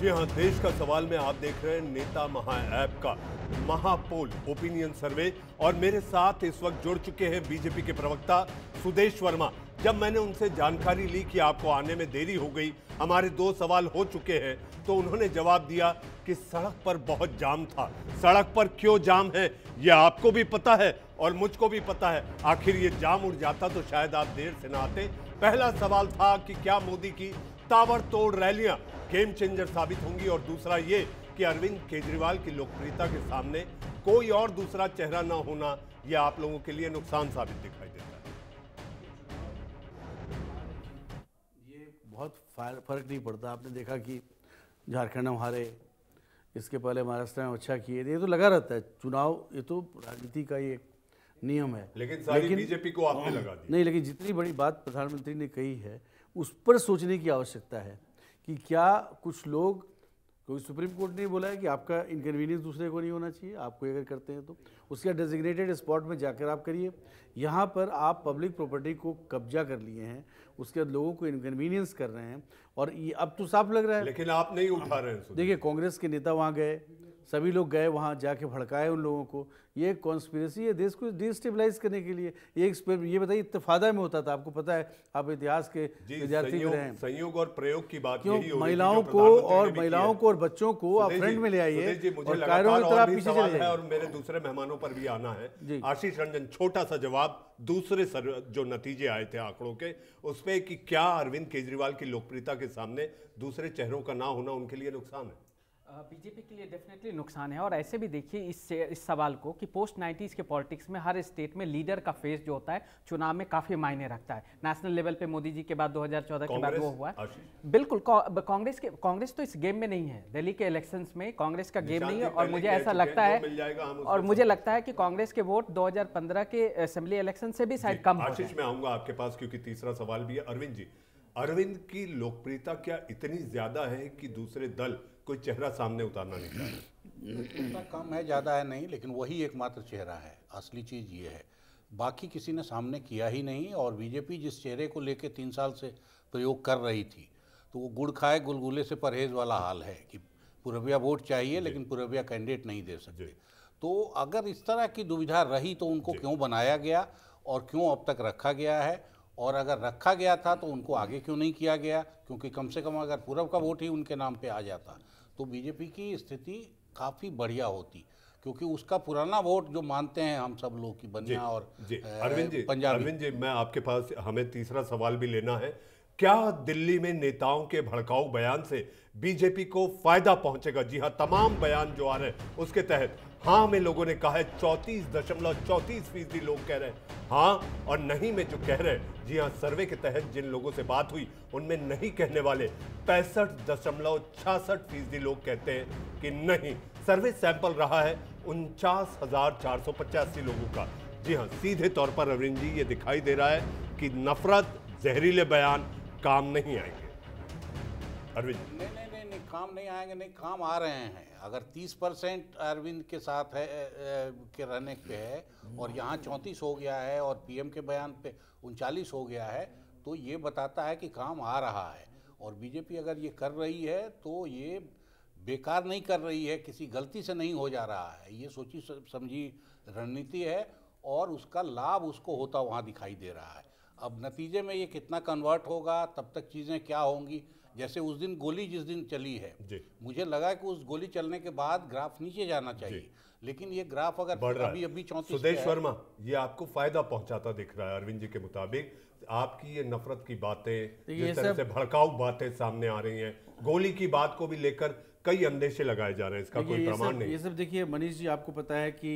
जी हाँ देश का सवाल में आप देख रहे हैं नेता महा ऐप का महापोल ओपिनियन सर्वे और मेरे साथ इस वक्त जुड़ चुके हैं बीजेपी के प्रवक्ता सुदेश वर्मा जब मैंने उनसे जानकारी ली कि आपको आने में देरी हो गई हमारे दो सवाल हो चुके हैं तो उन्होंने जवाब दिया कि सड़क पर बहुत जाम था सड़क पर क्यों जाम है ये आपको भी पता है और मुझको भी पता है आखिर ये जाम उड़ जाता तो शायद आप देर से ना आते पहला सवाल था कि क्या मोदी की ताबड़तोड़ रैलियां गेम चेंजर साबित होंगी और दूसरा ये कि अरविंद केजरीवाल की लोकप्रियता के सामने कोई और दूसरा चेहरा ना होना यह आप लोगों के लिए नुकसान साबित दिखाई देता है ये बहुत फर्क नहीं पड़ता आपने देखा कि झारखंड में हारे इसके पहले महाराष्ट्र में अच्छा किए ये तो लगा रहता है चुनाव ये तो राजनीति का ये नियम है लेकिन सारी लेकिन बीजेपी को आपने लगा नहीं लेकिन जितनी बड़ी बात प्रधानमंत्री ने कही है उस पर सोचने की आवश्यकता है कि क्या कुछ लोग कोई सुप्रीम कोर्ट ने बोला है कि आपका इनकन्वीनियंस दूसरे को नहीं होना चाहिए आपको अगर करते हैं तो उसके डेजिग्नेटेड स्पॉट में जाकर आप करिए यहाँ पर आप पब्लिक प्रॉपर्टी को कब्जा कर लिए हैं उसके बाद लोगों को इनकन्वीनियंस कर रहे हैं और ये अब तो साफ लग रहा है लेकिन आप नहीं उठा रहे हैं देखिए कांग्रेस के नेता वहाँ गए सभी लोग गए वहाँ जाके भड़काए उन लोगों को ये कॉन्स्पिरसी है देश को डिस्टेबलाइज करने के लिए ये ये बताइए इतफादा में होता था आपको पता है आप इतिहास के विद्यार्थी रहे हैं संयोग और प्रयोग की बात क्यों महिलाओं को और महिलाओं को और बच्चों को आप फ्रंट में ले आइए और मेरे दूसरे मेहमानों पर भी आना है आशीष रंजन छोटा सा जवाब दूसरे सर जो नतीजे आए थे आंकड़ों के उसमें कि क्या अरविंद केजरीवाल की लोकप्रियता के सामने दूसरे चेहरों का ना होना उनके लिए नुकसान है बीजेपी के लिए डेफिनेटली नुकसान है और ऐसे भी देखिए इस इस सवाल को कि पोस्ट नाइन्टीज़ के पॉलिटिक्स में हर स्टेट में लीडर का फेस जो होता है चुनाव में काफ़ी मायने रखता है नेशनल लेवल पे मोदी जी के बाद 2014 के बाद वो हुआ है बिल्कुल कांग्रेस के कांग्रेस तो इस गेम में नहीं है दिल्ली के इलेक्शंस में कांग्रेस का गेम नहीं है और मुझे ऐसा लगता है और मुझे लगता है कि कांग्रेस के वोट दो के असेंबली इलेक्शन से भी शायद कम आशीष में आऊंगा आपके पास क्योंकि तीसरा सवाल भी है अरविंद जी अरविंद की लोकप्रियता क्या इतनी ज्यादा है कि दूसरे दल कोई चेहरा सामने उतारना नहीं चाहता कम है ज़्यादा है नहीं लेकिन वही एकमात्र चेहरा है असली चीज़ ये है बाकी किसी ने सामने किया ही नहीं और बीजेपी जिस चेहरे को लेकर तीन साल से प्रयोग कर रही थी तो वो गुड़ खाए गुलगुले से परहेज वाला हाल है कि पूर्विया वोट चाहिए लेकिन पूर्विया कैंडिडेट नहीं दे सकते तो अगर इस तरह की दुविधा रही तो उनको क्यों बनाया गया और क्यों अब तक रखा गया है और अगर रखा गया था तो उनको आगे क्यों नहीं किया गया क्योंकि कम से कम अगर पूर्व का वोट ही उनके नाम पे आ जाता तो बीजेपी की स्थिति काफ़ी बढ़िया होती क्योंकि उसका पुराना वोट जो मानते हैं हम सब लोग की बनिया और अरविंद जी पंजाब अरविंद जी मैं आपके पास हमें तीसरा सवाल भी लेना है क्या दिल्ली में नेताओं के भड़काऊ बयान से बीजेपी को फायदा पहुंचेगा जी हाँ तमाम बयान जो आ रहे हैं उसके तहत हाँ में लोगों ने कहा है चौंतीस दशमलव चौंतीस फीसदी लोग कह रहे हैं हाँ और नहीं में जो कह रहे हैं जी हाँ सर्वे के तहत जिन लोगों से बात हुई उनमें नहीं कहने वाले पैंसठ दशमलव छियासठ फीसदी लोग कहते हैं कि नहीं सर्वे सैंपल रहा है उनचास हजार चार सौ पचासी लोगों का जी हाँ सीधे तौर पर अरविंद जी ये दिखाई दे रहा है कि नफरत जहरीले बयान काम नहीं आएंगे अरविंद जी काम नहीं आएंगे नहीं काम आ रहे हैं अगर 30 परसेंट अरविंद के साथ है के रहने पे है और यहाँ चौंतीस हो गया है और पीएम के बयान पे उनचालीस हो गया है तो ये बताता है कि काम आ रहा है और बीजेपी अगर ये कर रही है तो ये बेकार नहीं कर रही है किसी गलती से नहीं हो जा रहा है ये सोची समझी रणनीति है और उसका लाभ उसको होता वहाँ दिखाई दे रहा है अब नतीजे में ये कितना कन्वर्ट होगा तब तक चीज़ें क्या होंगी जैसे उस दिन गोली जिस दिन चली है मुझे लगा कि उस गोली चलने के बाद ग्राफ नीचे जाना चाहिए लेकिन ये ग्राफ अगर बढ़ रहा अभी अभी चौंतीस सुदेश वर्मा ये आपको फायदा पहुंचाता दिख रहा है अरविंद जी के मुताबिक आपकी ये नफरत की बातें तो जिस तरह से भड़काऊ बातें सामने आ रही है गोली की बात को भी लेकर कई अंदेशे लगाए जा रहे हैं इसका कोई प्रमाण नहीं ये सब देखिए मनीष जी आपको पता है कि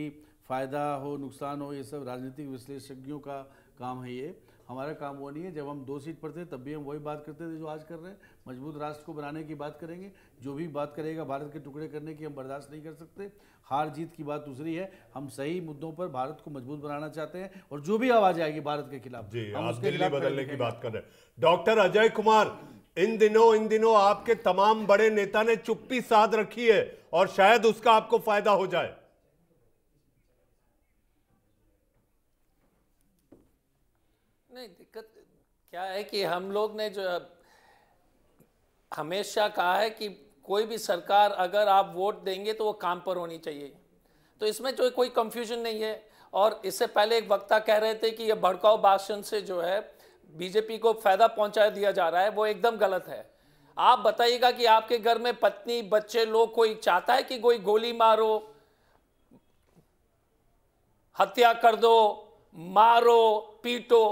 फायदा हो नुकसान हो ये सब राजनीतिक विश्लेषज्ञों का काम है ये हमारा काम वो नहीं है जब हम दो सीट पर थे तब भी हम वही बात करते थे जो आज कर रहे हैं मजबूत राष्ट्र को बनाने की बात करेंगे जो भी बात करेगा भारत के टुकड़े करने की हम बर्दाश्त नहीं कर सकते हार जीत की बात दूसरी है हम सही मुद्दों पर भारत को मजबूत बनाना चाहते हैं और जो भी आवाज आएगी भारत के खिलाफ बदलने की बात कर रहे हैं डॉक्टर अजय कुमार इन दिनों इन दिनों आपके तमाम बड़े नेता ने चुप्पी साध रखी है और शायद उसका आपको फायदा हो जाए नहीं दिक्कत क्या है कि हम लोग ने जो हमेशा कहा है कि कोई भी सरकार अगर आप वोट देंगे तो वो काम पर होनी चाहिए तो इसमें जो कोई कंफ्यूजन नहीं है और इससे पहले एक वक्ता कह रहे थे कि ये भड़काऊ भाषण से जो है बीजेपी को फायदा पहुंचा दिया जा रहा है वो एकदम गलत है आप बताइएगा कि आपके घर में पत्नी बच्चे लोग कोई चाहता है कि कोई गोली मारो हत्या कर दो मारो पीटो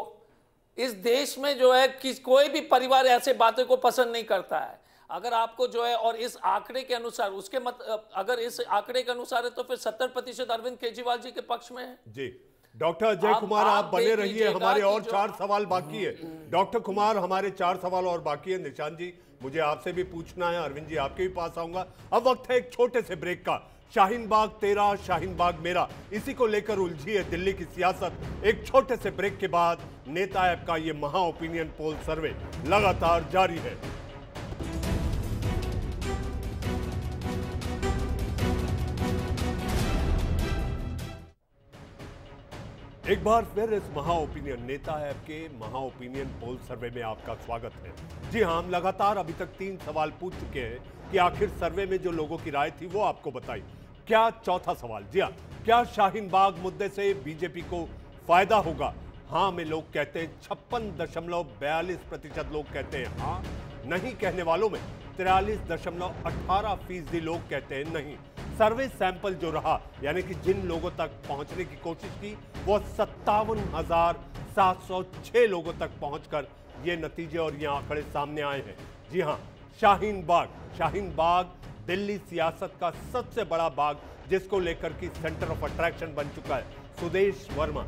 इस देश में जो है कि कोई भी परिवार ऐसे बातें को पसंद नहीं करता है अगर आपको जो है और इस आंकड़े के अनुसार उसके मत अगर इस आंकड़े के अनुसार है तो फिर सत्तर प्रतिशत अरविंद केजरीवाल जी के पक्ष में है जी डॉक्टर अजय कुमार आप, आप बने रहिए हमारे और चार सवाल बाकी है हम्म, हम्म। डॉक्टर कुमार हमारे चार सवाल और बाकी है निशान जी मुझे आपसे भी पूछना है अरविंद जी आपके भी पास आऊंगा अब वक्त है एक छोटे से ब्रेक का शाहीन बाग तेरा शाहीन बाग मेरा इसी को लेकर उलझी है दिल्ली की सियासत एक छोटे से ब्रेक के बाद नेता का ये महा ओपिनियन पोल सर्वे लगातार जारी है एक बार फिर इस महा ओपिनियन नेता ऐप के महा ओपिनियन पोल सर्वे में आपका स्वागत है जी हाँ हम लगातार अभी तक तीन सवाल पूछ चुके हैं कि आखिर सर्वे में जो लोगों की राय थी वो आपको बताई क्या चौथा सवाल जी हाँ क्या शाहीन बाग मुद्दे से बीजेपी को फायदा होगा हाँ में लोग कहते हैं छप्पन दशमलव बयालीस प्रतिशत लोग कहते हैं हाँ नहीं कहने वालों में तिरालीस दशमलव अठारह फीसदी लोग कहते हैं नहीं सर्वे सैंपल जो रहा यानी कि जिन लोगों तक पहुंचने की कोशिश की वो सत्तावन हजार सात सौ छह लोगों तक पहुंचकर ये नतीजे और ये आंकड़े सामने आए हैं जी हाँ शाहीन बाग शाहीन बाग दिल्ली सियासत का सबसे बड़ा बाग जिसको लेकर की सेंटर ऑफ अट्रैक्शन बन चुका है सुदेश वर्मा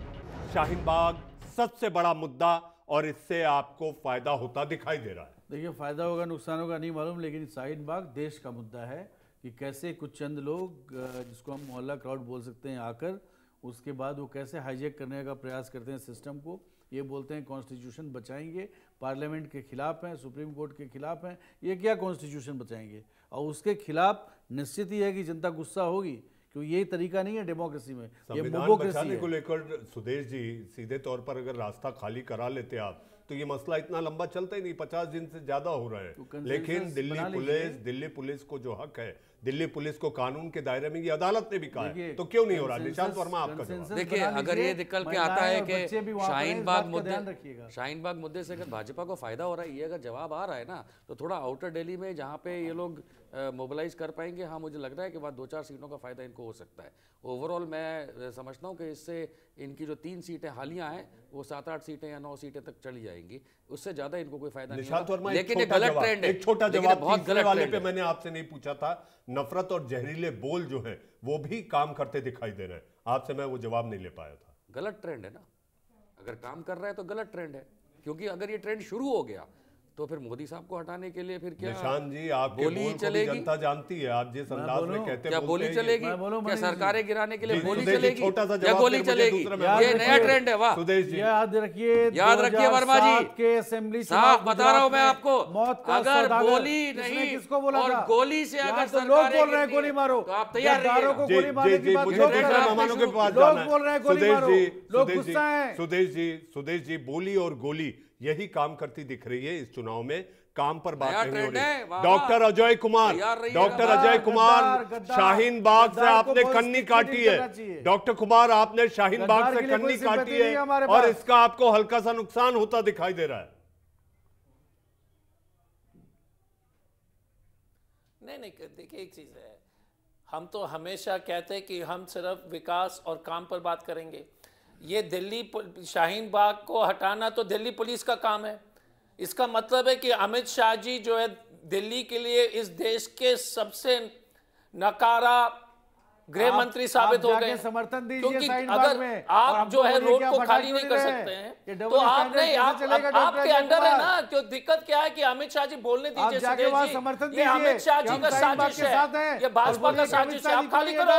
शाहीन बाग सबसे बड़ा मुद्दा और इससे आपको फायदा होता दिखाई दे रहा है देखिए फायदा होगा नुकसान होगा नहीं मालूम लेकिन शाहीन बाग देश का मुद्दा है कि कैसे कुछ चंद लोग जिसको हम मोहल्ला क्राउड बोल सकते हैं आकर उसके बाद वो कैसे हाईजेक करने का प्रयास करते हैं सिस्टम को ये बोलते हैं कॉन्स्टिट्यूशन बचाएंगे पार्लियामेंट के खिलाफ हैं सुप्रीम कोर्ट के खिलाफ हैं ये क्या कॉन्स्टिट्यूशन बचाएंगे और उसके खिलाफ निश्चित ही है कि जनता गुस्सा होगी क्योंकि यही तरीका नहीं है डेमोक्रेसी में ये बचाने को लेकर सुदेश जी सीधे तौर पर अगर रास्ता खाली करा लेते आप तो ये मसला इतना लंबा चलता ही नहीं पचास दिन से ज्यादा हो रहा है तो लेकिन दिल्ली पुलिस दिल्ली पुलिस को जो हक है दिल्ली पुलिस को कानून के दायरे में ये अदालत ने भी कहा है तो क्यों नहीं हो रहा निशांत वर्मा आपका देखिए अगर ये निकल के आता है कि शाहीन बाग मुद्दे शाहीन बाग मुद्दे से अगर भाजपा को फायदा हो रहा है ये अगर जवाब आ रहा है ना तो थोड़ा आउटर डेली में जहाँ पे ये लोग मोबिलाइज कर पाएंगे हाँ मुझे लग रहा है कि वहाँ दो चार सीटों का फायदा इनको हो सकता है ओवरऑल मैं समझता हूँ कि इससे इनकी जो तीन सीटें हालिया हैं वो सात आठ सीटें या नौ सीटें तक चली जाएंगी उससे ज्यादा इनको कोई फायदा नहीं लेकिन एक गलत ट्रेंड है छोटा जवाब बहुत गलत वाले पे मैंने आपसे नहीं पूछा था नफरत और जहरीले बोल जो हैं वो भी काम करते दिखाई दे रहे हैं आपसे मैं वो जवाब नहीं ले पाया था गलत ट्रेंड है ना अगर काम कर रहा है तो गलत ट्रेंड है क्योंकि अगर ये ट्रेंड शुरू हो गया तो फिर मोदी साहब को हटाने के लिए फिर क्या निशान जी आप बोली चलेगी जनता जानती है आप जिस अंदाज में कहते हैं क्या बोली चलेगी क्या सरकारें गिराने के लिए बोली चलेगी क्या बोली चलेगी ये नया ट्रेंड है वाह सुदेश जी याद रखिए याद रखिए वर्मा जी के असेंबली साफ बता रहा हूँ मैं आपको अगर गोली नहीं किसको बोला और गोली से अगर तो लोग बोल रहे हैं गोली मारो तो आप तैयार को गोली मारने की बात लोग बोल रहे हैं गोली मारो लोग गुस्सा है सुदेश जी सुदेश जी बोली और गोली यही काम करती दिख रही है इस चुनाव में काम पर बात नहीं हो रही डॉक्टर अजय कुमार डॉक्टर अजय कुमार शाहीन बाग से आपने कन्नी काटी है डॉक्टर कुमार आपने शाहीन बाग से कन्नी काटी है और इसका आपको हल्का सा नुकसान होता दिखाई दे रहा है नहीं नहीं देखिए एक चीज है हम तो हमेशा कहते हैं कि हम सिर्फ विकास और काम पर बात करेंगे ये दिल्ली शाहीन बाग को हटाना तो दिल्ली पुलिस का काम है इसका मतलब है कि अमित शाह जी जो है दिल्ली के लिए इस देश के सबसे नकारा गृह मंत्री साबित हो गए समर्थन क्योंकि अगर आप जो है रोड को खाली नहीं कर सकते हैं तो आप नहीं आप आपके अंडर है ना तो दिक्कत क्या है कि अमित शाह जी बोलने दीजिए समर्थन ये अमित शाह जी का साजिश है ये भाजपा का साजिश है आप खाली करो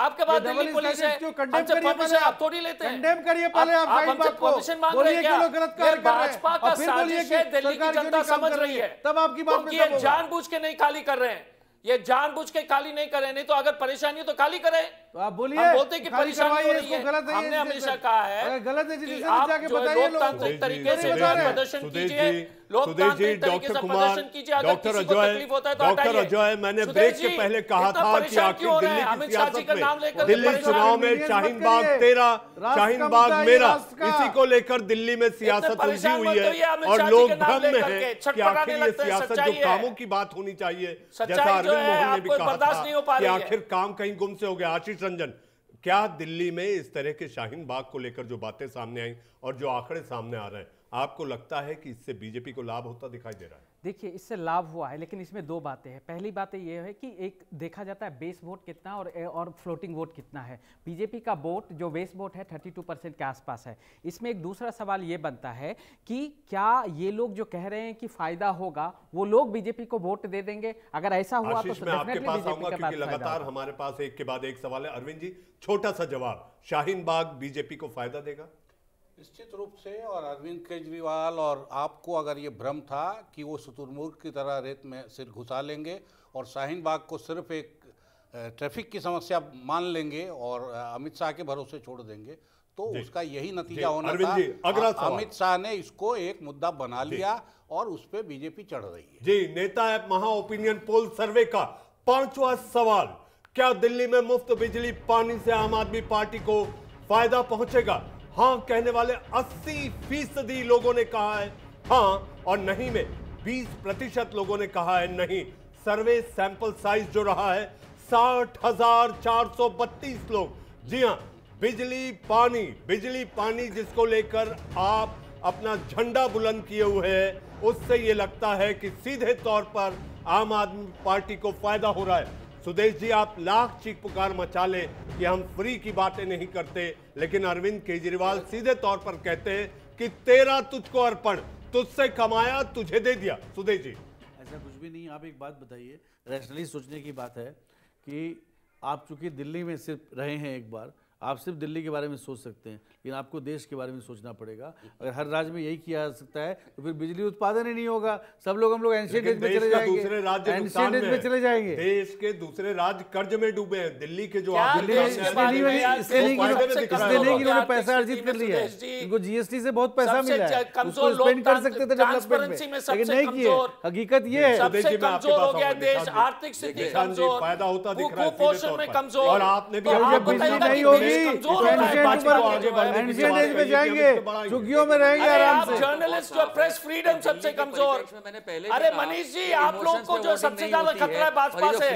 आपके बाद दिल्ली पुलिस है हमसे परमिशन आप थोड़ी लेते हैं कंडेम करिए पहले आप आप हमसे परमिशन मांग रहे हैं क्या ये भाजपा का साजिश है दिल्ली की जनता समझ रही है तब आपकी बात तो जानबूझ के नहीं खाली कर रहे हैं ये जानबूझ के काली नहीं करे नहीं तो अगर परेशानी तो काली करे तो आप बोलिए बोलते कि परेशानी हो रही है गलत है हमने हमेशा कहा है गलत है तो आप लोकतांत्रिक तरीके से प्रदर्शन कीजिए डॉक्टर कुमार डॉक्टर अजॉय तो डॉक्टर अजॉय मैंने ब्रेक के पहले कहा था कि आखिर दिल्ली की सियासत में दिल्ली चुनाव में शाहीन बाग तेरा शाहीन बाग मेरा इसी को लेकर दिल्ली में सियासत उलझी हुई है और लोग भ्रम में है कि आखिर ये सियासत जो कामों की बात होनी चाहिए जैसा अरविंद मोहन ने भी कहा कि आखिर काम कहीं गुम से हो गया आशीष रंजन क्या दिल्ली में इस तरह के शाहीन बाग को लेकर जो बातें सामने आई और जो आंकड़े सामने आ रहे हैं आपको लगता है कि इससे बीजेपी को लाभ होता दिखाई दे रहा है देखिए इससे लाभ हुआ है लेकिन इसमें दो बातें हैं पहली बात यह है कि एक देखा जाता है बेस वोट कितना और और फ्लोटिंग वोट कितना है बीजेपी का वोट जो बेस वोट है 32 परसेंट के आसपास है इसमें एक दूसरा सवाल ये बनता है कि क्या ये लोग जो कह रहे हैं कि फायदा होगा वो लोग बीजेपी को वोट दे देंगे अगर ऐसा हुआ तो आपके पास लगातार हमारे पास एक के बाद एक सवाल है अरविंद जी छोटा सा जवाब शाहीन बाग बीजेपी को फायदा देगा निश्चित रूप से और अरविंद केजरीवाल और आपको अगर ये भ्रम था कि वो शतुरमुर्ग की तरह रेत में सिर घुसा लेंगे और शाहीन बाग को सिर्फ एक ट्रैफिक की समस्या मान लेंगे और अमित शाह के भरोसे छोड़ देंगे तो उसका यही नतीजा होना था अमित शाह ने इसको एक मुद्दा बना लिया और उस पर बीजेपी चढ़ रही है जी नेता है महा ओपिनियन पोल सर्वे का पांचवा सवाल क्या दिल्ली में मुफ्त बिजली पानी से आम आदमी पार्टी को फायदा पहुंचेगा हां कहने वाले 80 फीसदी लोगों ने कहा है हां और नहीं में 20 प्रतिशत लोगों ने कहा है नहीं सर्वे सैंपल साइज जो रहा है साठ लोग जी हां बिजली पानी बिजली पानी जिसको लेकर आप अपना झंडा बुलंद किए हुए हैं उससे ये लगता है कि सीधे तौर पर आम आदमी पार्टी को फायदा हो रहा है सुदेश जी आप लाख चीख पुकार मचा लें कि हम फ्री की बातें नहीं करते लेकिन अरविंद केजरीवाल सीधे तौर पर कहते हैं कि तेरा तुझको अर्पण तुझसे कमाया तुझे दे दिया सुदेश जी ऐसा कुछ भी नहीं आप एक बात बताइए रैशनली सोचने की बात है कि आप चूंकि दिल्ली में सिर्फ रहे हैं एक बार आप सिर्फ दिल्ली के बारे में सोच सकते हैं लेकिन आपको देश के बारे में सोचना पड़ेगा अगर हर राज्य में यही किया जा सकता है तो फिर बिजली उत्पादन ही नहीं होगा सब लोग हम लोग एनसीडेंट में चले जाएंगे देश के दूसरे राज्य कर्ज में डूबे हैं दिल्ली के जो इन्होंने पैसा अर्जित कर लिया है जीएसटी से बहुत पैसा मिला है स्पेंड कर सकते थे लेकिन नहीं किए हकीकत ये है आर्थिक स्थिति कमजोर फायदा होता दिख रहा है और आपने भी तो नहीं होगी जाएंगे तो में रहेंगे जर्नलिस्ट प्रेस फ्रीडम सबसे कमजोर अरे मनीष जी आप लोग को जो सबसे ज्यादा खतरा भाजपा से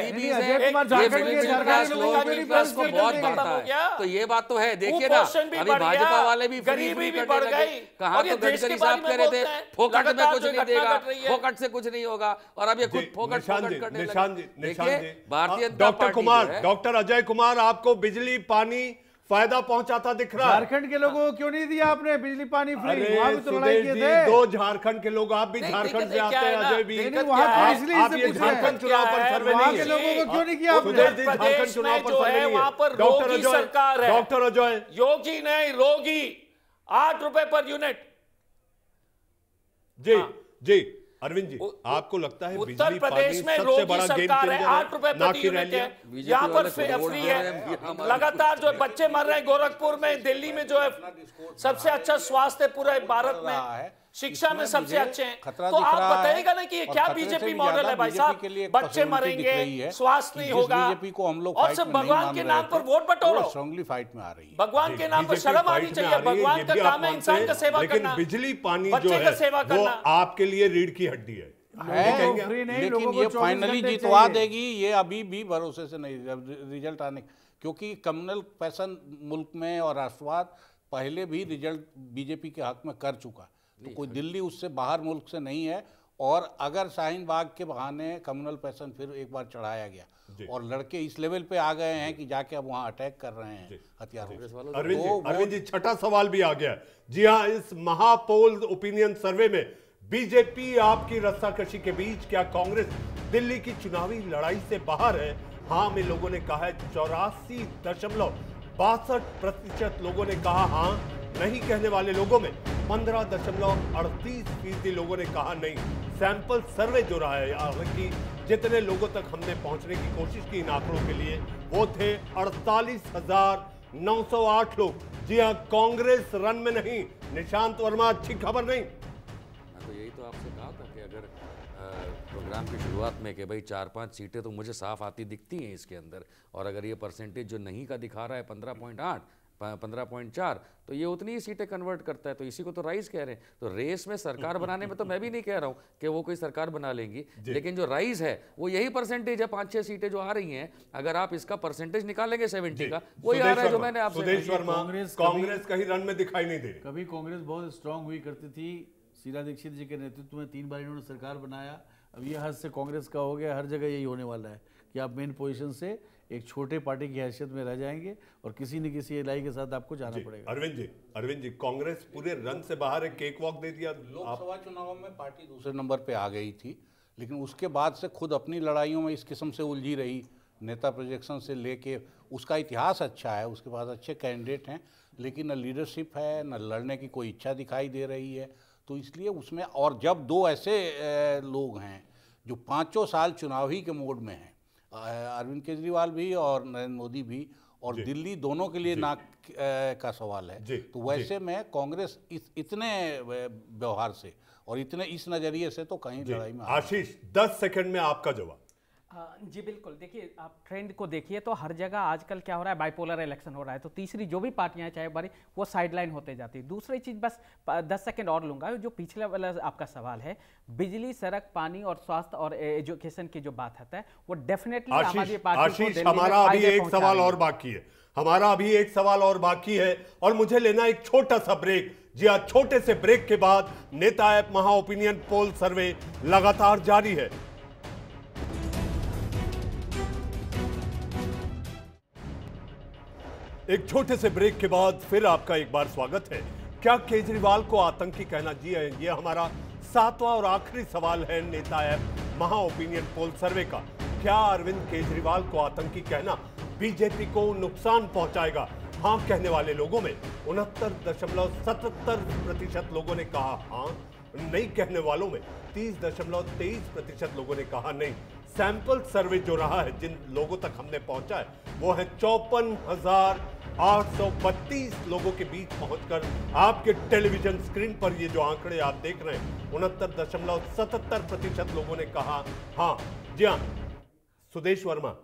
तो ये बात तो है देखिए ना अभी भाजपा वाले भी गरीबी भी बढ़ गई कहा तो गडकरी साहब कह रहे थे फोकट में कुछ नहीं देगा फोकट से कुछ नहीं होगा और अब ये खुद फोकट करने भारतीय डॉक्टर कुमार डॉक्टर अजय कुमार आपको बिजली पानी फायदा पहुंचाता दिख रहा है झारखंड के लोगों को क्यों नहीं दिया आपने बिजली पानी फ्री तो लड़ाई किए थे दो झारखंड के लोग आप भी झारखंड से आते हैं अजय भी तो झारखंड चुनाव पर सर्वे नहीं के लोगों को क्यों नहीं किया आपने झारखंड चुनाव पर सर्वे वहां पर डॉक्टर अजय डॉक्टर अजय योगी नहीं रोगी आठ रुपए पर यूनिट जी हाँ। जी अरविंद जी आपको लगता है उत्तर प्रदेश में लोग सरकार है आठ रुपए प्रति यूनिट है यहाँ पर फ्री है लगातार जो बच्चे मर रहे हैं गोरखपुर में दिल्ली में जो है सबसे अच्छा स्वास्थ्य पूरे भारत में शिक्षा में सबसे अच्छे हैं तो आप बताएगा ना कि ये क्या बीजेपी मॉडल है भाई साहब बच्चे मरेंगे स्वास्थ्य नहीं होगा बीजेपी को हम लोग और सब भगवान के नाम पर वोट बटोरो स्ट्रॉन्गली फाइट में आ रही है भगवान के नाम पर शर्म आनी चाहिए भगवान का काम है इंसान का सेवा करना बिजली पानी बच्चे का सेवा करना आपके लिए रीढ़ की हड्डी है है लेकिन ये फाइनली जीतवा देगी ये अभी भी भरोसे से नहीं रिजल्ट आने क्योंकि कम्युनल पैसन मुल्क में और राष्ट्रवाद पहले भी रिजल्ट बीजेपी के हक में कर चुका है तो कोई दिल्ली उससे बाहर मुल्क से नहीं है और अगर शाहीन बाग के बहाने कम्युनल पैसन फिर एक बार चढ़ाया गया और लड़के इस लेवल पे आ गए हैं कि जाके अब वहां अटैक कर रहे हैं हथियारों तो अरविंद जी छठा सवाल भी आ गया जी हाँ इस महापोल ओपिनियन सर्वे में बीजेपी आपकी रस्साकशी के बीच क्या कांग्रेस दिल्ली की चुनावी लड़ाई से बाहर है हाँ में लोगों ने कहा है चौरासी दशमलव बासठ प्रतिशत लोगों ने कहा हाँ नहीं कहने वाले लोगों में पंद्रह दशमलव अड़तीस फीसदी लोगों ने कहा नहीं सैंपल सर्वे जो रहा है हालांकि जितने लोगों तक हमने पहुंचने की कोशिश की इन आंकड़ों के लिए वो थे अड़तालीस हजार नौ सौ आठ लोग जी हाँ कांग्रेस रन में नहीं निशांत वर्मा अच्छी खबर नहीं तो यही तो आपसे कहा था कि अगर प्रोग्राम की शुरुआत में कि भाई चार पांच सीटें तो मुझे साफ आती दिखती हैं इसके अंदर और अगर ये परसेंटेज जो नहीं का दिखा रहा है पंद्रह पॉइंट आठ पंद्रह पॉइंट चार तो ये उतनी ही सीटें कन्वर्ट करता है तो इसी को तो राइज कह रहे हैं तो रेस में सरकार बनाने में तो मैं भी नहीं कह रहा हूं कि वो कोई सरकार बना लेंगी लेकिन जो राइज है वो यही परसेंटेज है पांच छह सीटें जो आ रही हैं अगर आप इसका परसेंटेज निकालेंगे सेवेंटी का वही आ रहा है जो मैंने आपसे कांग्रेस कांग्रेस कहीं रन में दिखाई नहीं दे कभी कांग्रेस बहुत स्ट्रांग हुई करती थी शीला दीक्षित जी के नेतृत्व में तीन बार इन्होंने सरकार बनाया अब ये हद से कांग्रेस का हो गया हर जगह यही होने वाला है कि आप मेन पोजिशन से एक छोटे पार्टी की हैसियत में रह जाएंगे और किसी न किसी लड़ाई के साथ आपको जाना पड़ेगा अरविंद जी अरविंद जी कांग्रेस पूरे रन से बाहर एक केक वॉक दे दिया लोकसभा चुनाव में पार्टी दूसरे नंबर पर आ गई थी लेकिन उसके बाद से खुद अपनी लड़ाइयों में इस किस्म से उलझी रही नेता प्रोजेक्शन से लेके उसका इतिहास अच्छा है उसके पास अच्छे कैंडिडेट हैं लेकिन न लीडरशिप है न लड़ने की कोई इच्छा दिखाई दे रही है तो इसलिए उसमें और जब दो ऐसे लोग हैं जो पाँचों साल चुनाव ही के मोड में हैं अरविंद केजरीवाल भी और नरेंद्र मोदी भी और दिल्ली दोनों के लिए नाक का सवाल है तो वैसे में कांग्रेस इत, इतने व्यवहार से और इतने इस नजरिए से तो कहीं लड़ाई में आशीष दस सेकंड में आपका जवाब जी बिल्कुल देखिए आप ट्रेंड को देखिए तो हर जगह आजकल क्या हो रहा है बाइपोलर इलेक्शन हो रहा है तो तीसरी जो भी पार्टियां चाहे बड़ी वो साइडलाइन होते जाती है दूसरी चीज़ बस दस सेकंड और लूँगा जो पिछले वाला आपका सवाल है बिजली सड़क पानी और स्वास्थ्य और एजुकेशन की जो बात आता है वो डेफिनेटली हमारा अभी एक सवाल और बाकी है हमारा अभी एक सवाल और बाकी है और मुझे लेना एक छोटा सा ब्रेक जी हाँ छोटे से ब्रेक के बाद नेता ऐप महा ओपिनियन पोल सर्वे लगातार जारी है एक छोटे से ब्रेक के बाद फिर आपका एक बार स्वागत है क्या केजरीवाल को आतंकी कहना जी ये हमारा सातवां और आखिरी सवाल है नेता ऐप महा ओपिनियन पोल सर्वे का क्या अरविंद केजरीवाल को आतंकी कहना बीजेपी को नुकसान पहुंचाएगा हाँ कहने वाले लोगों में उनहत्तर दशमलव सतहत्तर प्रतिशत लोगों ने कहा हाँ नहीं कहने वालों में तीस दशमलव तेईस प्रतिशत लोगों ने कहा नहीं सैंपल सर्वे जो रहा है जिन लोगों तक हमने पहुंचा है वो है चौपन हजार आठ सौ बत्तीस लोगों के बीच पहुंचकर आपके टेलीविजन स्क्रीन पर ये जो आंकड़े आप देख रहे हैं उनहत्तर दशमलव सतहत्तर प्रतिशत लोगों ने कहा हाँ जी हाँ सुदेश वर्मा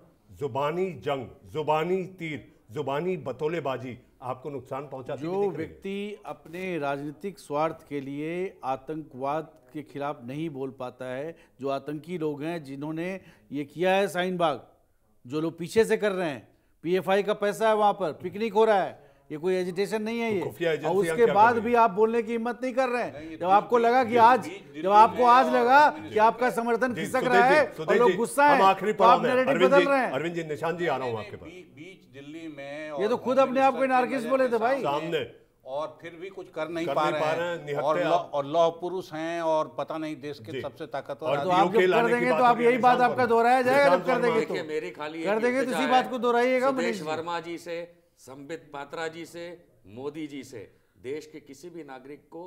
जुबानी जंग जुबानी तीर जुबानी बतोलेबाजी आपको नुकसान पहुंचा जो व्यक्ति अपने राजनीतिक स्वार्थ के लिए आतंकवाद के खिलाफ नहीं बोल पाता है जो आतंकी लोग हैं जिन्होंने ये किया है साइन बाग जो लोग पीछे से कर रहे हैं पीएफआई का पैसा है वहाँ पर पिकनिक हो रहा है ये कोई एजिटेशन नहीं है तो ये और उसके बाद भी आप बोलने की हिम्मत नहीं कर रहे हैं जब आपको लगा कि आज जब आपको आज लगा कि आपका समर्थन खिसक रहा है और लोग गुस्सा है तो आखिरी आप नैरेटिव बदल रहे हैं अरविंद जी निशान जी आ रहा हूँ आपके पास बीच दिल्ली में ये तो खुद अपने आप को नार्किस बोले थे भाई सामने और फिर भी कुछ कर नहीं कर पा रहे हैं और लौ, और लौह पुरुष हैं और पता नहीं देश के सबसे ताकतवर तो, तो आप जब कर देंगे तो आप यही बात आपका दोहराया जाएगा जब कर देंगे तो मेरी खाली कर देंगे तो इसी बात को दोहराइएगा मनीष वर्मा जी से संबित पात्रा जी से मोदी जी से देश के किसी भी नागरिक को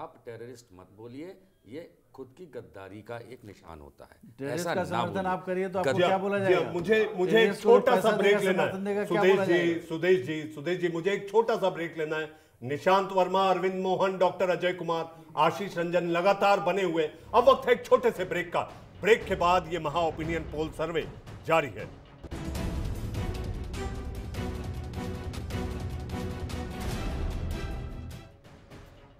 आप टेररिस्ट मत बोलिए ये खुद की गद्दारी का एक निशान होता है ऐसा का समर्थन आप करिए तो आपको क्या बोला जाएगा मुझे तो मुझे एक छोटा सा ब्रेक लेना है सुदेश जी सुदेश जी सुदेश जी मुझे एक छोटा सा ब्रेक लेना है निशांत वर्मा अरविंद मोहन डॉक्टर अजय कुमार आशीष रंजन लगातार बने हुए अब वक्त है एक छोटे से ब्रेक का ब्रेक के बाद ये महा ओपिनियन पोल सर्वे जारी है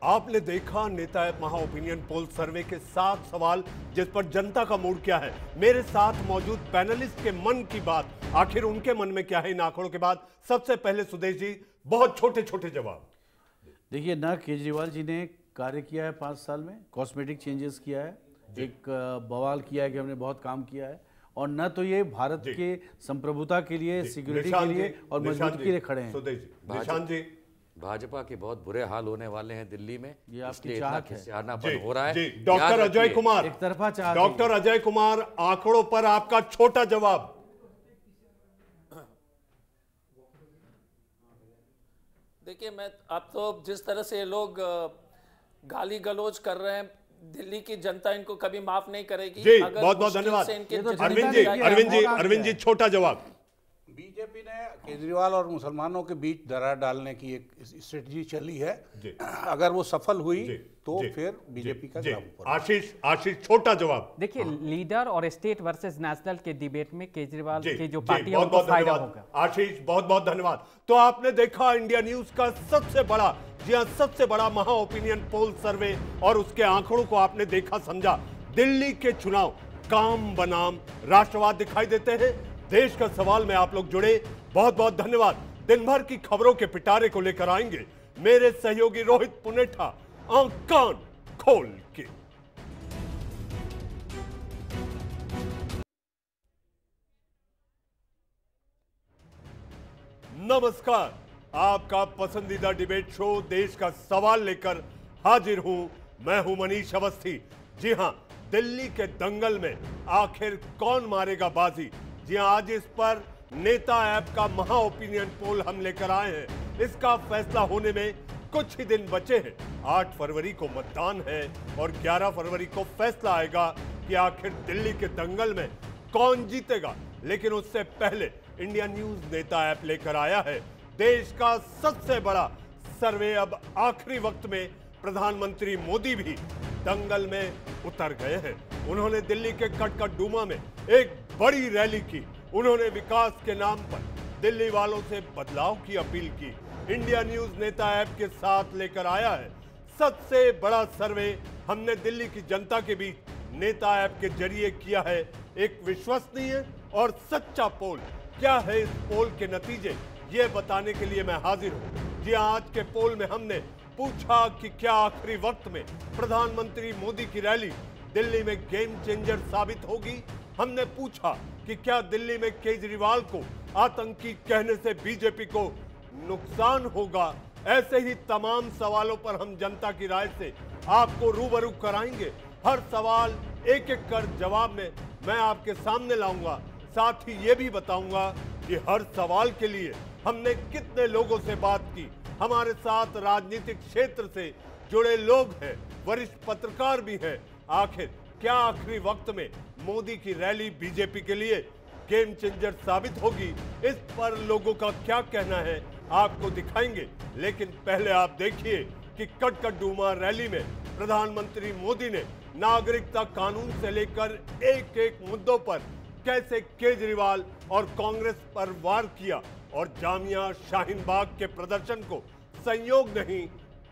आपने देखा नेता ऐप महा ओपिनियन पोल सर्वे के सात सवाल जिस पर जनता का मूड क्या है मेरे साथ मौजूद पैनलिस्ट के मन की बात आखिर उनके मन में क्या है इन आंकड़ों के बाद सबसे पहले सुदेश जी बहुत छोटे छोटे जवाब देखिए ना केजरीवाल जी ने कार्य किया है पांच साल में कॉस्मेटिक चेंजेस किया है एक बवाल किया है कि हमने बहुत काम किया है और न तो ये भारत के संप्रभुता के लिए सिक्योरिटी के लिए और मजबूती के लिए खड़े हैं सुदेश जी निशान जी भाजपा के बहुत बुरे हाल होने वाले हैं दिल्ली में ये आपकी चाहत है हो रहा है डॉक्टर अजय कुमार एक तरफा डॉक्टर अजय कुमार आंकड़ों पर आपका छोटा जवाब देखिए मैं आप तो जिस तरह से लोग गाली गलोज कर रहे हैं दिल्ली की जनता इनको कभी माफ नहीं करेगी जी, अगर बहुत बहुत धन्यवाद तो अरविंद जी अरविंद जी अरविंद जी छोटा जवाब बीजेपी ने केजरीवाल और मुसलमानों के बीच दरार डालने की एक स्ट्रेटजी चली है अगर वो सफल हुई तो फिर बीजेपी का आशीष आशीष छोटा जवाब देखिए हाँ। लीडर और स्टेट वर्सेस नेशनल के डिबेट में केजरीवाल के जो पार्टी बहुत बहुत धन्यवाद आशीष बहुत बहुत धन्यवाद तो आपने देखा इंडिया न्यूज का सबसे बड़ा जी हाँ, सबसे बड़ा महा ओपिनियन पोल सर्वे और उसके आंकड़ों को आपने देखा समझा दिल्ली के चुनाव काम बनाम राष्ट्रवाद दिखाई देते हैं देश का सवाल में आप लोग जुड़े बहुत बहुत धन्यवाद दिन भर की खबरों के पिटारे को लेकर आएंगे मेरे सहयोगी रोहित पुनेठा आंख कान खोल के नमस्कार आपका पसंदीदा डिबेट शो देश का सवाल लेकर हाजिर हूं मैं हूं मनीष अवस्थी जी हां दिल्ली के दंगल में आखिर कौन मारेगा बाजी जी हाँ, आज इस पर नेता ऐप का महा ओपिनियन पोल हम लेकर आए हैं इसका फैसला होने में कुछ ही दिन बचे हैं 8 फरवरी को मतदान है और 11 फरवरी को फैसला आएगा कि आखिर दिल्ली के दंगल में कौन जीतेगा लेकिन उससे पहले इंडिया न्यूज नेता ऐप लेकर आया है देश का सबसे बड़ा सर्वे अब आखिरी वक्त में प्रधानमंत्री मोदी भी दंगल में उतर गए हैं उन्होंने दिल्ली के कटकट डूमा में एक बड़ी रैली की उन्होंने विकास के नाम पर दिल्ली वालों से बदलाव की अपील की इंडिया न्यूज नेता ऐप के साथ लेकर आया है सबसे बड़ा सर्वे हमने दिल्ली की जनता के बीच नेता ऐप के जरिए किया है एक विश्वसनीय और सच्चा पोल क्या है इस पोल के नतीजे ये बताने के लिए मैं हाजिर हूँ जी हाँ, आज के पोल में हमने पूछा कि क्या आखिरी वक्त में प्रधानमंत्री मोदी की रैली दिल्ली में गेम चेंजर साबित होगी हमने पूछा कि क्या दिल्ली में केजरीवाल को आतंकी कहने से बीजेपी को नुकसान होगा ऐसे ही तमाम सवालों पर हम जनता की राय से आपको रूबरू कराएंगे हर सवाल एक एक कर जवाब में मैं आपके सामने लाऊंगा साथ ही ये भी बताऊंगा कि हर सवाल के लिए हमने कितने लोगों से बात की हमारे साथ राजनीतिक क्षेत्र से जुड़े लोग हैं वरिष्ठ पत्रकार भी हैं आखिर क्या आखिरी वक्त में मोदी की रैली बीजेपी के लिए गेम चेंजर साबित होगी इस पर लोगों का क्या कहना है आपको दिखाएंगे लेकिन पहले आप देखिए कि कट कट डूमा रैली में प्रधानमंत्री मोदी ने नागरिकता कानून से लेकर एक एक मुद्दों पर कैसे केजरीवाल और कांग्रेस पर वार किया और जामिया शाहीन बाग के प्रदर्शन को संयोग नहीं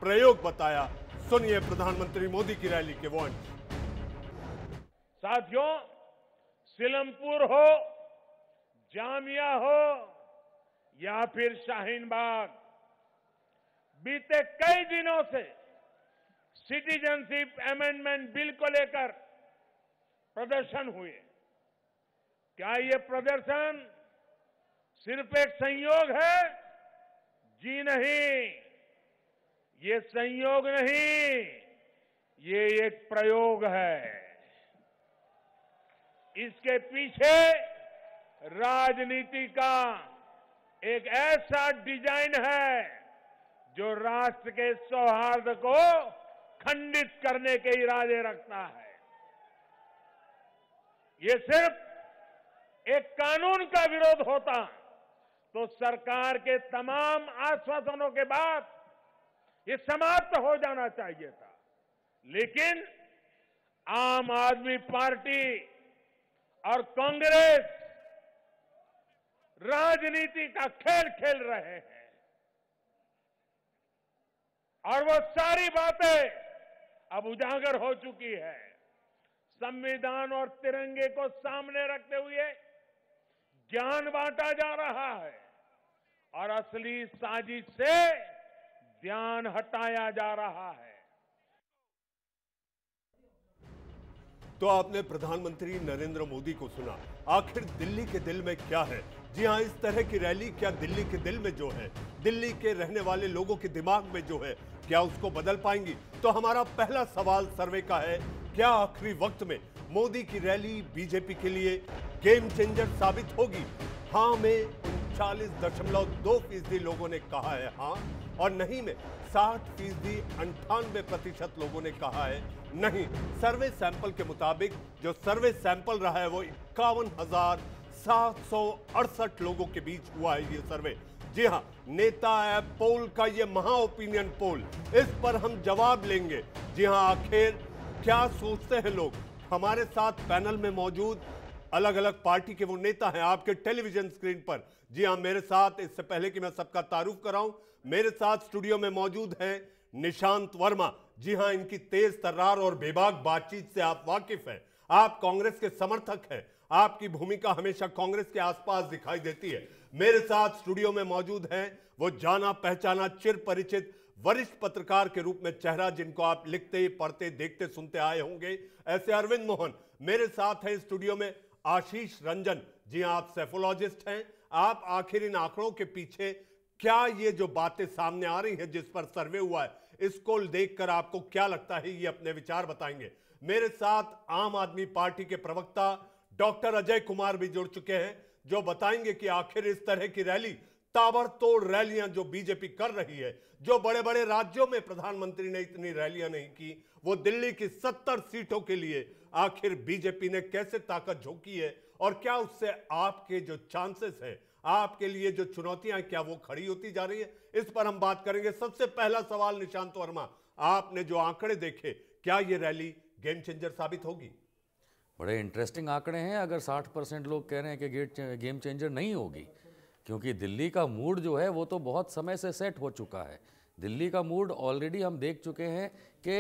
प्रयोग बताया सुनिए प्रधानमंत्री मोदी की रैली के वॉन्ट साथियों सिलमपुर हो जामिया हो या फिर शाहीन बाग बीते कई दिनों से सिटीजनशिप अमेंडमेंट बिल को लेकर प्रदर्शन हुए क्या ये प्रदर्शन सिर्फ एक संयोग है जी नहीं ये संयोग नहीं ये एक प्रयोग है इसके पीछे राजनीति का एक ऐसा डिजाइन है जो राष्ट्र के सौहार्द को खंडित करने के इरादे रखता है ये सिर्फ एक कानून का विरोध होता तो सरकार के तमाम आश्वासनों के बाद ये समाप्त हो जाना चाहिए था लेकिन आम आदमी पार्टी और कांग्रेस राजनीति का खेल खेल रहे हैं और वो सारी बातें अब उजागर हो चुकी है संविधान और तिरंगे को सामने रखते हुए ज्ञान बांटा जा रहा है और असली साजिश से ध्यान हटाया जा रहा है तो आपने प्रधानमंत्री नरेंद्र मोदी को सुना आखिर दिल्ली के दिल में क्या है जी हाँ इस तरह की रैली क्या दिल्ली के दिल में जो है दिल्ली के रहने वाले लोगों के दिमाग में जो है क्या उसको बदल पाएंगी तो हमारा पहला सवाल सर्वे का है क्या आखिरी वक्त में मोदी की रैली बीजेपी के लिए गेम चेंजर साबित होगी हाँ में उनचालीस दशमलव दो फीसदी लोगों ने कहा है हाँ और नहीं में साठ फीसदी अंठानवे प्रतिशत लोगों ने कहा है नहीं सर्वे सैंपल के मुताबिक जो सर्वे सैंपल रहा है वो इक्यावन हजार सात सौ अड़सठ लोगों के बीच हुआ है ये सर्वे जी हाँ नेता ऐप पोल का ये महा ओपिनियन पोल इस पर हम जवाब लेंगे जी हाँ आखिर क्या सोचते हैं लोग हमारे साथ पैनल में मौजूद अलग अलग पार्टी के वो नेता हैं आपके टेलीविजन स्क्रीन पर जी हाँ मेरे साथ इससे पहले कि मैं सबका तारुफ कराऊं मेरे साथ स्टूडियो में मौजूद हैं निशांत वर्मा जी हाँ इनकी तेज तर्रार और बेबाक बातचीत से आप वाकिफ हैं आप कांग्रेस के समर्थक हैं आपकी भूमिका हमेशा कांग्रेस के आसपास दिखाई देती है मेरे साथ स्टूडियो में मौजूद हैं वो जाना पहचाना चिर परिचित वरिष्ठ पत्रकार के रूप में चेहरा जिनको आप लिखते पढ़ते देखते सुनते आए होंगे ऐसे अरविंद मोहन मेरे साथ हैं स्टूडियो में आशीष रंजन जी आप सेफोलॉजिस्ट हैं आप आखिर इन आंकड़ों के पीछे क्या ये जो बातें सामने आ रही हैं जिस पर सर्वे हुआ है इसको देखकर आपको क्या लगता है ये अपने विचार बताएंगे मेरे साथ आम आदमी पार्टी के प्रवक्ता डॉक्टर अजय कुमार भी जुड़ चुके हैं जो बताएंगे कि आखिर इस तरह की रैली ताबड़तोड़ रैलियां जो बीजेपी कर रही है जो बड़े बड़े राज्यों में प्रधानमंत्री ने इतनी रैलियां नहीं की वो दिल्ली की सत्तर सीटों के लिए आखिर बीजेपी ने कैसे ताकत झोंकी है और क्या उससे आपके जो चांसेस हैं आपके लिए जो चुनौतियां क्या वो खड़ी होती जा रही है इस पर हम बात करेंगे सबसे पहला सवाल निशांत वर्मा आपने जो आंकड़े देखे क्या ये रैली गेम चेंजर साबित होगी बड़े इंटरेस्टिंग आंकड़े हैं अगर 60 परसेंट लोग कह रहे हैं कि गेट गेम चेंजर नहीं होगी क्योंकि दिल्ली का मूड जो है वो तो बहुत समय से सेट हो चुका है दिल्ली का मूड ऑलरेडी हम देख चुके हैं कि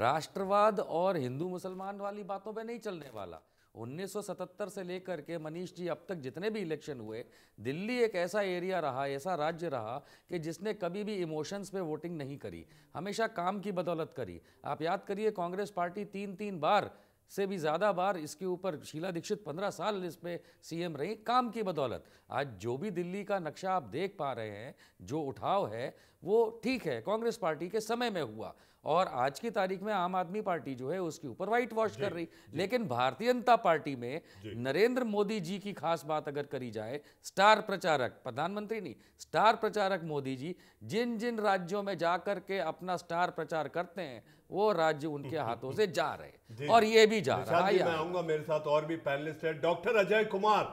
राष्ट्रवाद और हिंदू मुसलमान वाली बातों पे नहीं चलने वाला 1977 से लेकर के मनीष जी अब तक जितने भी इलेक्शन हुए दिल्ली एक ऐसा एरिया रहा ऐसा राज्य रहा कि जिसने कभी भी इमोशंस पे वोटिंग नहीं करी हमेशा काम की बदौलत करी आप याद करिए कांग्रेस पार्टी तीन तीन बार से भी ज़्यादा बार इसके ऊपर शीला दीक्षित पंद्रह साल इस पर एम रही काम की बदौलत आज जो भी दिल्ली का नक्शा आप देख पा रहे हैं जो उठाव है वो ठीक है कांग्रेस पार्टी के समय में हुआ और आज की तारीख में आम आदमी पार्टी जो है उसके ऊपर व्हाइट वॉश कर रही लेकिन भारतीय जनता पार्टी में नरेंद्र मोदी जी की खास बात अगर करी जाए स्टार प्रचारक प्रधानमंत्री नहीं स्टार प्रचारक मोदी जी जिन जिन राज्यों में जाकर के अपना स्टार प्रचार करते हैं वो राज्य उनके हाथों से जा रहे और ये भी जा रहा है मैं आऊंगा मेरे साथ और भी पैनलिस्ट है डॉक्टर अजय कुमार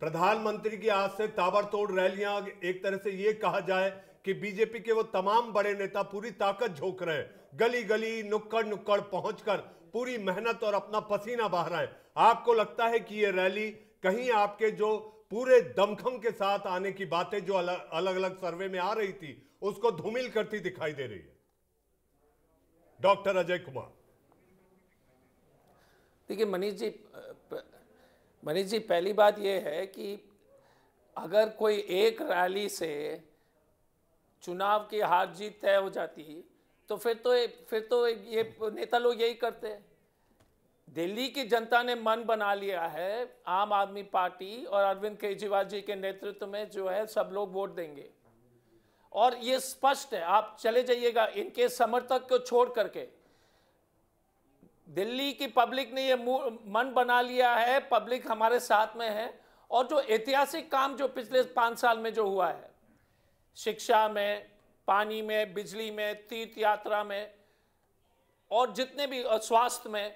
प्रधानमंत्री की आज से ताबड़तोड़ रैलियां एक तरह से ये कहा जाए कि बीजेपी के वो तमाम बड़े नेता पूरी ताकत झोंक रहे गली गली नुक्कड़ नुक्कड़ पहुंचकर पूरी मेहनत और अपना पसीना बहा रहे आपको लगता है कि ये रैली कहीं आपके जो पूरे दमखम के साथ आने की बातें जो अलग अलग, अलग सर्वे में आ रही थी उसको धूमिल करती दिखाई दे रही है डॉक्टर अजय कुमार देखिए मनीष जी मनीष जी पहली बात यह है कि अगर कोई एक रैली से चुनाव की हार जीत तय हो जाती तो फिर तो फिर तो ये नेता लोग यही करते हैं दिल्ली की जनता ने मन बना लिया है आम आदमी पार्टी और अरविंद केजरीवाल जी के नेतृत्व में जो है सब लोग वोट देंगे और ये स्पष्ट है आप चले जाइएगा इनके समर्थक को छोड़ करके दिल्ली की पब्लिक ने ये मन बना लिया है पब्लिक हमारे साथ में है और जो ऐतिहासिक काम जो पिछले पाँच साल में जो हुआ है शिक्षा में पानी में बिजली में तीर्थ यात्रा में और जितने भी स्वास्थ्य में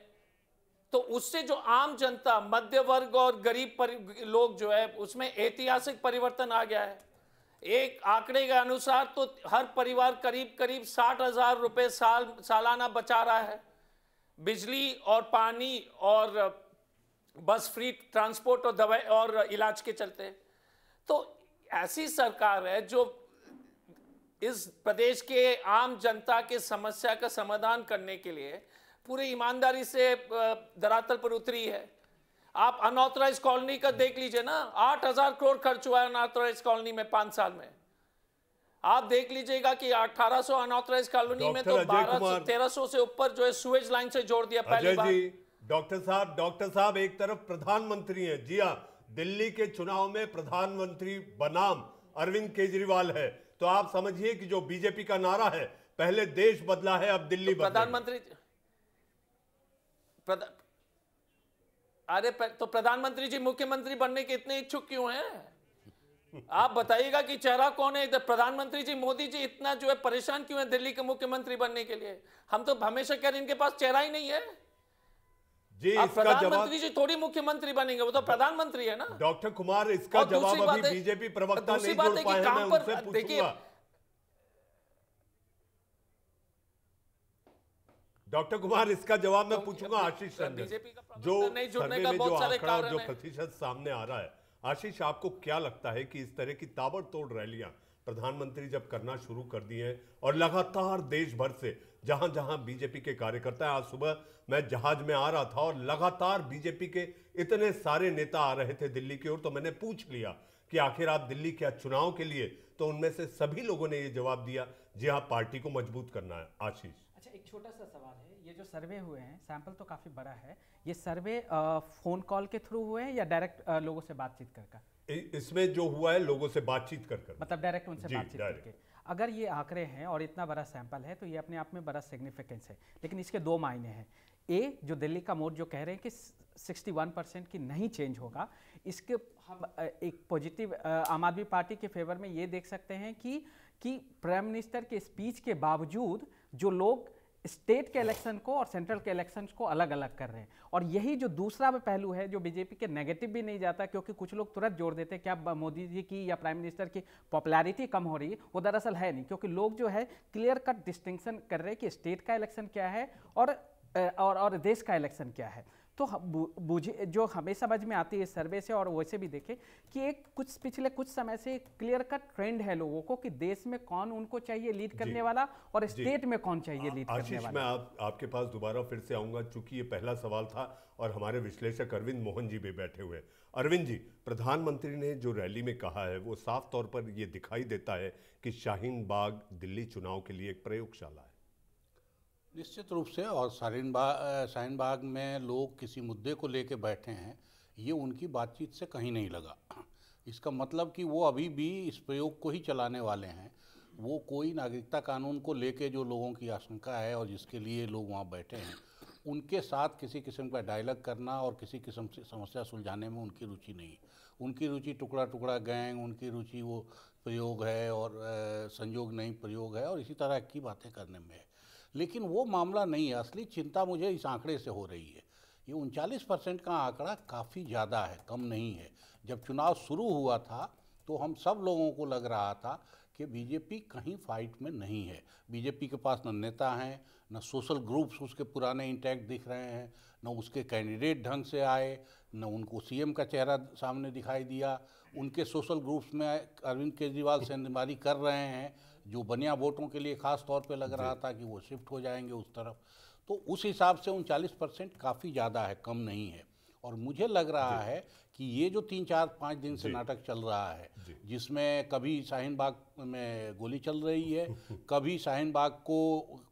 तो उससे जो आम जनता मध्य वर्ग और गरीब लोग जो है उसमें ऐतिहासिक परिवर्तन आ गया है एक आंकड़े के अनुसार तो हर परिवार करीब करीब साठ हजार रुपये साल सालाना बचा रहा है बिजली और पानी और बस फ्री ट्रांसपोर्ट और दवाई और इलाज के चलते तो ऐसी सरकार है जो इस प्रदेश के आम जनता के समस्या का समाधान करने के लिए पूरी ईमानदारी से धरातल पर उतरी है आप अनऑथराइज कॉलोनी का देख लीजिए ना आठ हजार करोड़ खर्च हुआ है अनऑथराइज कॉलोनी में पांच साल में आप देख लीजिएगा कि 1800 अनऑथराइज कॉलोनी में तो बारह तेरह सौ से ऊपर जो है सुएज लाइन से जोड़ दिया पहले जी डॉक्टर साहब डॉक्टर साहब एक तरफ प्रधानमंत्री हैं जी हाँ दिल्ली के चुनाव में प्रधानमंत्री बनाम अरविंद केजरीवाल है तो आप समझिए कि जो बीजेपी का नारा है पहले देश बदला है अब दिल्ली तो प्रधानमंत्री अरे तो प्रधानमंत्री जी मुख्यमंत्री बनने के इतने इच्छुक क्यों हैं आप बताइएगा कि चेहरा कौन है इधर प्रधानमंत्री जी मोदी जी इतना जो है परेशान क्यों है दिल्ली के मुख्यमंत्री बनने के लिए हम तो हमेशा कह रहे हैं इनके पास चेहरा ही नहीं है जी प्रधानमंत्री जी थोड़ी मुख्यमंत्री बनेंगे वो तो प्रधानमंत्री है ना डॉक्टर कुमार इसका जवाब अभी बीजेपी प्रवक्ता नहीं जोड़ पाए हैं मैं डॉक्टर कुमार इसका जवाब मैं तो पूछूंगा आशीष शर्मा जो तो सर्वे में जो आंकड़ा और जो प्रतिशत सामने आ रहा है आशीष आपको क्या लगता है कि इस तरह की ताबड़तोड़ रैलियां प्रधानमंत्री जब करना शुरू कर दिए हैं और लगातार देश भर से जहां जहां बीजेपी के कार्यकर्ता आज सुबह मैं जहाज में आ रहा था और लगातार बीजेपी के इतने सारे नेता आ रहे थे दिल्ली की ओर तो मैंने पूछ लिया कि आखिर आप दिल्ली क्या चुनाव के लिए तो उनमें से सभी लोगों ने ये जवाब दिया जी हाँ पार्टी को मजबूत करना है आशीष छोटा सा सवाल है ये जो सर्वे हुए हैं सैंपल तो काफ़ी बड़ा है ये सर्वे फ़ोन कॉल के थ्रू हुए हैं या डायरेक्ट लोगों से बातचीत कर इसमें जो हुआ है लोगों से बातचीत कर कर मतलब डायरेक्ट उनसे बातचीत करके अगर ये आंकड़े हैं और इतना बड़ा सैंपल है तो ये अपने आप में बड़ा सिग्निफिकेंस है लेकिन इसके दो मायने हैं ए जो दिल्ली का मोड जो कह रहे हैं कि 61 परसेंट की नहीं चेंज होगा इसके हम एक पॉजिटिव आम आदमी पार्टी के फेवर में ये देख सकते हैं कि कि प्राइम मिनिस्टर के स्पीच के बावजूद जो लोग स्टेट के इलेक्शन को और सेंट्रल के इलेक्शन को अलग अलग कर रहे हैं और यही जो दूसरा पहलू है जो बीजेपी के नेगेटिव भी नहीं जाता क्योंकि कुछ लोग तुरंत जोड़ देते हैं क्या मोदी जी की या प्राइम मिनिस्टर की पॉपुलैरिटी कम हो रही है वो दरअसल है नहीं क्योंकि लोग जो है क्लियर कट डिस्टिंक्शन कर रहे हैं कि स्टेट का इलेक्शन क्या है और और और देश का इलेक्शन क्या है तो बुझे जो हमें समझ में आती है सर्वे से और वैसे भी देखें कि एक कुछ पिछले कुछ समय से क्लियर कट ट्रेंड है लोगों को कि देश में कौन उनको चाहिए लीड करने वाला और स्टेट में कौन चाहिए लीड करने वाला मैं आप, आपके पास दोबारा फिर से आऊंगा चूंकि ये पहला सवाल था और हमारे विश्लेषक अरविंद मोहन जी भी बैठे हुए अरविंद जी प्रधानमंत्री ने जो रैली में कहा है वो साफ तौर पर ये दिखाई देता है कि शाहीन बाग दिल्ली चुनाव के लिए एक प्रयोगशाला है निश्चित रूप से और साइन बाग साइन बाग में लोग किसी मुद्दे को लेके बैठे हैं ये उनकी बातचीत से कहीं नहीं लगा इसका मतलब कि वो अभी भी इस प्रयोग को ही चलाने वाले हैं वो कोई नागरिकता कानून को लेके जो लोगों की आशंका है और जिसके लिए लोग वहाँ बैठे हैं उनके साथ किसी किस्म का डायलॉग करना और किसी किस्म से समस्या सुलझाने में उनकी रुचि नहीं उनकी रुचि टुकड़ा टुकड़ा गैंग उनकी रुचि वो प्रयोग है और संयोग नहीं प्रयोग है और इसी तरह की बातें करने में है लेकिन वो मामला नहीं है असली चिंता मुझे इस आंकड़े से हो रही है ये उनचालीस परसेंट का आंकड़ा काफ़ी ज़्यादा है कम नहीं है जब चुनाव शुरू हुआ था तो हम सब लोगों को लग रहा था कि बीजेपी कहीं फाइट में नहीं है बीजेपी के पास न नेता हैं न सोशल ग्रुप्स उसके पुराने इंटैक्ट दिख रहे हैं न उसके कैंडिडेट ढंग से आए न उनको सीएम का चेहरा सामने दिखाई दिया उनके सोशल ग्रुप्स में अरविंद केजरीवाल से सेंधमारी कर रहे हैं जो बनिया वोटों के लिए खास तौर पे लग रहा था कि वो शिफ्ट हो जाएंगे उस तरफ तो उस हिसाब से उनचालीस परसेंट काफ़ी ज़्यादा है कम नहीं है और मुझे लग रहा है कि ये जो तीन चार पाँच दिन से नाटक चल रहा है जिसमें कभी शाहीन बाग में गोली चल रही है कभी शाहीन बाग को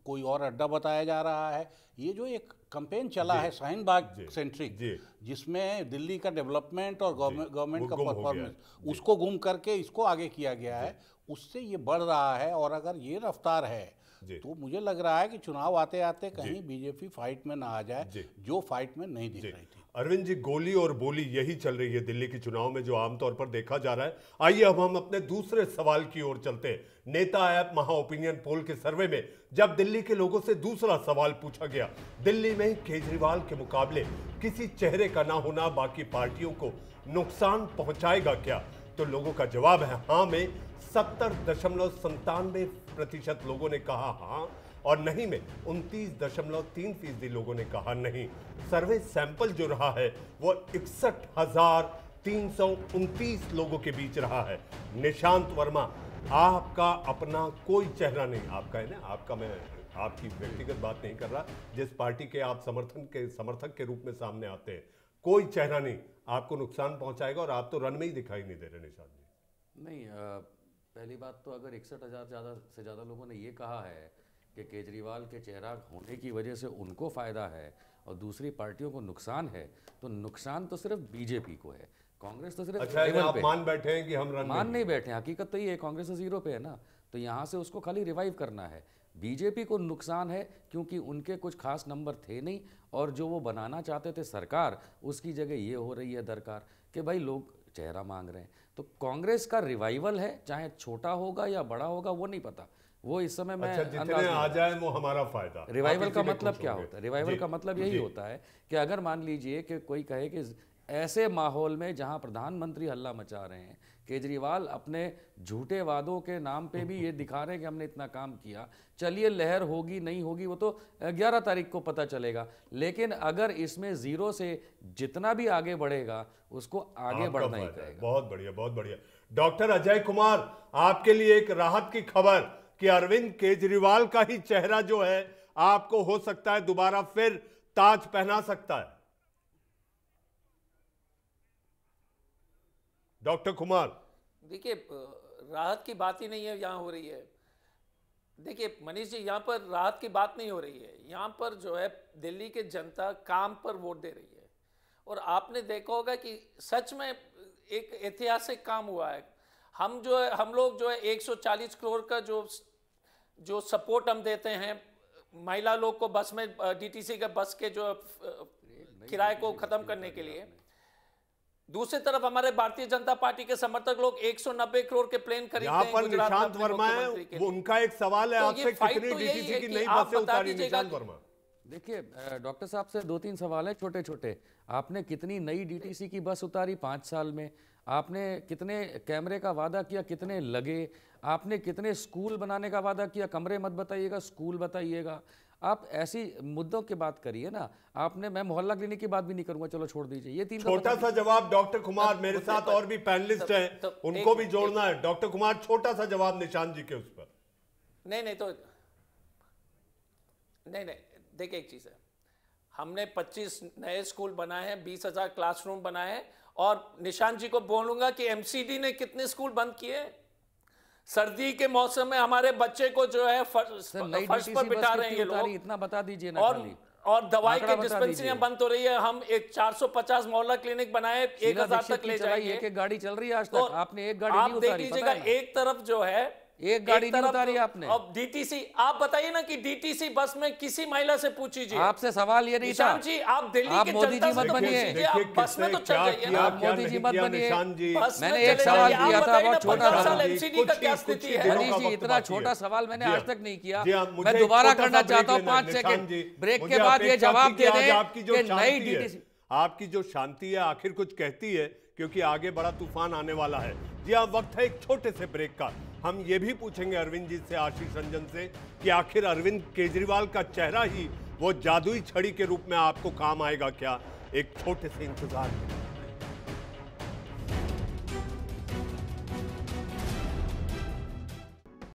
कोई और अड्डा बताया जा रहा है ये जो एक कंपेन चला है शाहीनबाग सेंट्रिक जिसमें दिल्ली का डेवलपमेंट और गवर्नमेंट का परफॉर्मेंस उसको घूम करके इसको आगे किया गया है उससे ये बढ़ रहा है और अगर ये रफ्तार है तो मुझे लग रहा है कि चुनाव आते आते कहीं बीजेपी फाइट में ना आ जाए जो फाइट में नहीं दिख रही थी अरविंद जी गोली और बोली यही चल रही है दिल्ली के चुनाव में जो आमतौर पर देखा जा रहा है आइए अब हम अपने दूसरे सवाल की ओर चलते हैं नेता ऐप महा ओपिनियन पोल के सर्वे में जब दिल्ली के लोगों से दूसरा सवाल पूछा गया दिल्ली में केजरीवाल के मुकाबले किसी चेहरे का ना होना बाकी पार्टियों को नुकसान पहुंचाएगा क्या तो लोगों का जवाब है हाँ में सत्तर प्रतिशत लोगों ने कहा हाँ और नहीं में उनतीस दशमलव तीन फीसदी लोगों ने कहा नहीं सर्वे सैंपल जो रहा है वो इकसठ हजार तीन सौ उनतीस लोगों के बीच रहा है निशांत वर्मा आपका अपना कोई चेहरा नहीं आपका है ना आपका मैं आपकी व्यक्तिगत बात नहीं कर रहा जिस पार्टी के आप समर्थन के समर्थक के रूप में सामने आते हैं कोई चेहरा नहीं आपको नुकसान पहुंचाएगा और आप तो रन में ही दिखाई नहीं दे रहे निशांत जी नहीं आ, पहली बात तो अगर इकसठ हज़ार ज़्यादा से ज़्यादा लोगों ने ये कहा है कि केजरीवाल के चेहरा होने की वजह से उनको फ़ायदा है और दूसरी पार्टियों को नुकसान है तो नुकसान तो सिर्फ बीजेपी को है कांग्रेस तो सिर्फ अच्छा, आप मान बैठे हैं कि हम मान नहीं, बैठे हकीकत तो ये है कांग्रेस तो जीरो पे है ना तो यहाँ से उसको खाली रिवाइव करना है बीजेपी को नुकसान है क्योंकि उनके कुछ खास नंबर थे नहीं और जो वो बनाना चाहते थे सरकार उसकी जगह ये हो रही है दरकार कि भाई लोग चेहरा मांग रहे हैं तो कांग्रेस का रिवाइवल है चाहे छोटा होगा या बड़ा होगा वो नहीं पता वो इस समय मैं अच्छा, जितने आ जाए वो हमारा फायदा रिवाइवल का मतलब क्या होता है रिवाइवल का मतलब यही होता है कि अगर मान लीजिए कि कोई कहे कि ऐसे माहौल में जहां प्रधानमंत्री हल्ला मचा रहे हैं केजरीवाल अपने झूठे वादों के नाम पे भी ये दिखा रहे हैं कि हमने इतना काम किया चलिए लहर होगी नहीं होगी वो तो 11 तारीख को पता चलेगा लेकिन अगर इसमें जीरो से जितना भी आगे बढ़ेगा उसको आगे बढ़ना ही पड़ेगा बहुत बढ़िया बहुत बढ़िया डॉक्टर अजय कुमार आपके लिए एक राहत की खबर कि अरविंद केजरीवाल का ही चेहरा जो है आपको हो सकता है दोबारा फिर ताज पहना सकता है डॉक्टर कुमार देखिए राहत की बात ही नहीं है यहां हो रही है देखिए मनीष जी यहाँ पर राहत की बात नहीं हो रही है यहां पर जो है दिल्ली के जनता काम पर वोट दे रही है और आपने देखा होगा कि सच में एक ऐतिहासिक काम हुआ है हम जो है हम लोग जो है 140 करोड़ का जो जो सपोर्ट हम देते हैं महिला लोग को बस में डीटीसी के बस के जो किराए को ख़त्म करने के लिए दूसरी तरफ हमारे भारतीय जनता पार्टी के समर्थक लोग 190 करोड़ के प्लेन खरीदते हैं पर निशांत वर्मा है वो उनका एक सवाल है तो आपसे कितनी डीटीसी की नई बसें उतारी निशांत वर्मा देखिए डॉक्टर साहब से दो तीन सवाल है छोटे छोटे आपने कितनी नई डीटीसी की बस उतारी पांच साल में आपने कितने कैमरे का वादा किया कितने लगे आपने कितने स्कूल बनाने का वादा किया कमरे मत बताइएगा स्कूल बताइएगा आप ऐसी मुद्दों की बात करिए ना आपने मैं मोहल्ला क्लिनिक की बात भी नहीं करूंगा चलो छोड़ दीजिए ये तीन छोटा सा जवाब डॉक्टर कुमार मेरे साथ और भी पैनलिस्ट तो हैं तो उनको भी जोड़ना है डॉक्टर कुमार छोटा सा जवाब निशान जी के उस पर नहीं नहीं तो नहीं नहीं देखिए एक चीज है हमने 25 नए स्कूल बनाए हैं बीस हजार क्लासरूम बनाए हैं और निशान जी को बोलूंगा कि एमसीडी ने कितने स्कूल बंद किए सर्दी के मौसम में हमारे बच्चे को जो है फर्श पर बिठा रहे हैं ये लोग इतना बता दीजिए ना और और दवाई की डिस्पेंसरियां बंद हो तो रही है हम एक 450 मोहल्ला क्लिनिक बनाए एक हजार तक ले जाइए एक गाड़ी चल रही है आज तो तक आपने एक गाड़ी आप देख लीजिएगा एक तरफ जो है एक गाड़ी एक नहीं उतारी आपने अब डीटीसी आप बताइए ना कि डीटीसी बस में किसी महिला से जी आपसे सवाल ये नहीं था जी आप दिल्ली आप मोदी जी मत तो बनिए बस में तो चल जाइए आप मोदी जी मत बनिए मैंने एक सवाल किया था बहुत छोटा सवाल मनीष जी इतना छोटा सवाल मैंने आज हाँ। तक नहीं किया हाँ, मैं दोबारा करना चाहता हूँ पांच सेकेंड ब्रेक के बाद ये जवाब दे नई डीटीसी आपकी जो शांति है आखिर कुछ कहती है क्योंकि आगे बड़ा तूफान आने वाला है जी आप वक्त है एक छोटे से ब्रेक का हम ये भी पूछेंगे अरविंद जी से आशीष रंजन से कि आखिर अरविंद केजरीवाल का चेहरा ही वो जादुई छड़ी के रूप में आपको काम आएगा क्या एक छोटे से इंतजार में